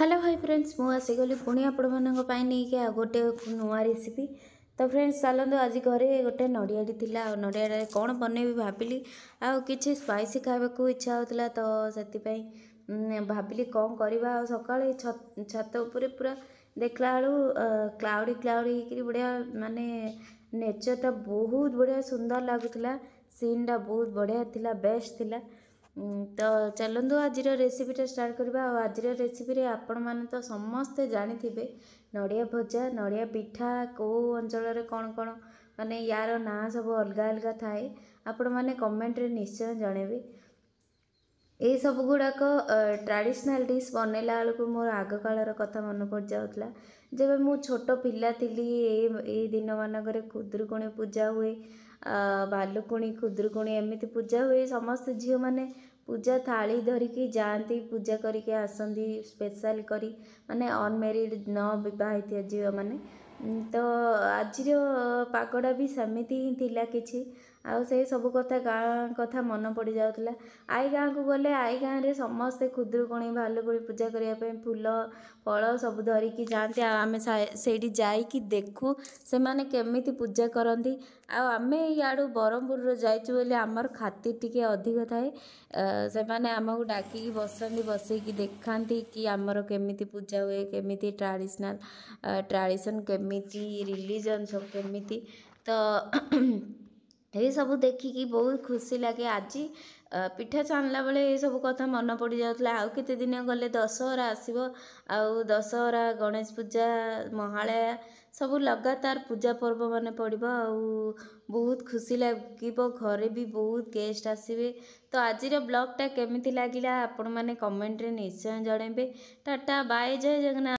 hello ଭାଇ friends ମୁଁ ଆସିଗଲି ପୁଣି ଆପଣମାନଙ୍କ ପାଇଁ ନେଇକି ଆଉ ଗୋଟେ ନୂଆ ରେସିପି ତ ଫ୍ରେଣ୍ଡସ୍ ଚାଲନ୍ତୁ ଆଜି ଘରେ ଗୋଟେ ନଡ଼ିଆଟି ଥିଲା ଆଉ ନଡ଼ିଆଟାରେ କ'ଣ ବନେଇବି ଭାବିଲି ଆଉ କିଛି ସ୍ପାଇସି ଖାଇବାକୁ ଇଚ୍ଛା ହେଉଥିଲା ତ ସେଥିପାଇଁ ଭାବିଲି କ'ଣ କରିବା ଆଉ ସକାଳେ ଛାତ ଉପରେ ପୁରା ଦେଖିଲା ବେଳୁ କ୍ଲାଉଡ଼ି କ୍ଲାଉଡ଼ି ହେଇକିରି ବଢ଼ିଆ ମାନେ ନେଚର୍ଟା ବହୁତ ବଢ଼ିଆ ସୁନ୍ଦର ଲାଗୁଥିଲା ସିନ୍ଟା ବହୁତ ବଢ଼ିଆ ଥିଲା ବେଷ୍ଟ ଥିଲା ତ ଚାଲନ୍ତୁ ଆଜିର ରେସିପିଟା ଷ୍ଟାର୍ଟ କରିବା ଆଉ ଆଜିର ରେସିପିରେ ଆପଣମାନେ ତ ସମସ୍ତେ ଜାଣିଥିବେ ନଡ଼ିଆ ଭଜା ନଡ଼ିଆ ପିଠା କେଉଁ ଅଞ୍ଚଳରେ କ'ଣ କ'ଣ ମାନେ ୟାର ନାଁ ସବୁ ଅଲଗା ଅଲଗା ଥାଏ ଆପଣମାନେ କମେଣ୍ଟରେ ନିଶ୍ଚୟ ଜଣେଇବେ ଏହିସବୁ ଗୁଡ଼ାକ ଟ୍ରାଡ଼ିସନାଲ୍ ଡିସ୍ ବନେଇଲା ବେଳକୁ ମୋର ଆଗକାଳର କଥା ମନେ ପଡ଼ିଯାଉଥିଲା ଯେବେ ମୁଁ ଛୋଟ ପିଲା ଥିଲି ଏଇ ଏଇ ଦିନମାନଙ୍କରେ ଖୁଦୁରୁକୁଣୀ ପୂଜା ହୁଏ ଭାଲୁକୁଣୀ ଖୁଦୁରୁକୁଣୀ ଏମିତି ପୂଜା ହୁଏ ସମସ୍ତେ ଝିଅମାନେ ପୂଜା ଥାଳି ଧରିକି ଯାଆନ୍ତି ପୂଜା କରିକି ଆସନ୍ତି ସ୍ପେଶାଲ କରି ମାନେ ଅନମ୍ୟାରିଡ଼୍ ନ ବିବାହ ହୋଇଥିବା ଝିଅମାନେ ତ ଆଜିର ପାଗଟା ବି ସେମିତି ହିଁ ଥିଲା କିଛି ଆଉ ସେଇ ସବୁ କଥା ଗାଁ କଥା ମନେ ପଡ଼ିଯାଉଥିଲା ଆଇ ଗାଁକୁ ଗଲେ ଆଇ ଗାଁରେ ସମସ୍ତେ ଖୁଦୁରୁକୁଣି ଭାଲୁକୁଣି ପୂଜା କରିବା ପାଇଁ ଫୁଲ ଫଳ ସବୁ ଧରିକି ଯାଆନ୍ତି ଆଉ ଆମେ ସେଇଠି ଯାଇକି ଦେଖୁ ସେମାନେ କେମିତି ପୂଜା କରନ୍ତି ଆଉ ଆମେ ଇଆଡ଼ୁ ବ୍ରହ୍ମପୁରରୁ ଯାଇଛୁ ବୋଲି ଆମର ଖାତିର ଟିକେ ଅଧିକ ଥାଏ ସେମାନେ ଆମକୁ ଡାକିକି ବସନ୍ତି ବସେଇକି ଦେଖାନ୍ତି କି ଆମର କେମିତି ପୂଜା ହୁଏ କେମିତି ଟ୍ରାଡ଼ିସନାଲ ଟ୍ରାଡ଼ିସନ୍ କେମିତି ରିଲିଜନ୍ ସବୁ କେମିତି ତ এই সব দেখি কি বহুত খুশি লাগে আজি পিঠা চানলা বলে এই সব কথা মনে পডি যাতলে আৰু কিতি দিন গলে দসৰ আহিব আৰু দসৰা গণেশ পূজা মহালয়া সব লাগাতার পূজা पर्व মনে পডিবা আৰু বহুত খুশি লাগে কিবা ঘৰেবি বহুত গেষ্ট আহিবে ত আজিৰ ব্লগটা কেমিতি লাগিলা আপোন মানে কমেন্ট ৰে নিശ്ചয় জনাবে টাটা বাই জয় জয়